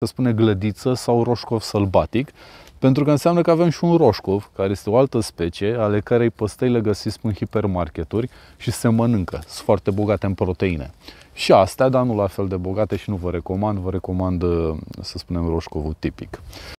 se spune glădiță sau roșcov sălbatic, pentru că înseamnă că avem și un roșcov, care este o altă specie, ale cărei păstăi le găsiți în hipermarketuri și se mănâncă. Sunt foarte bogate în proteine. Și astea, dar nu la fel de bogate și nu vă recomand, vă recomand, să spunem, roșcovul tipic.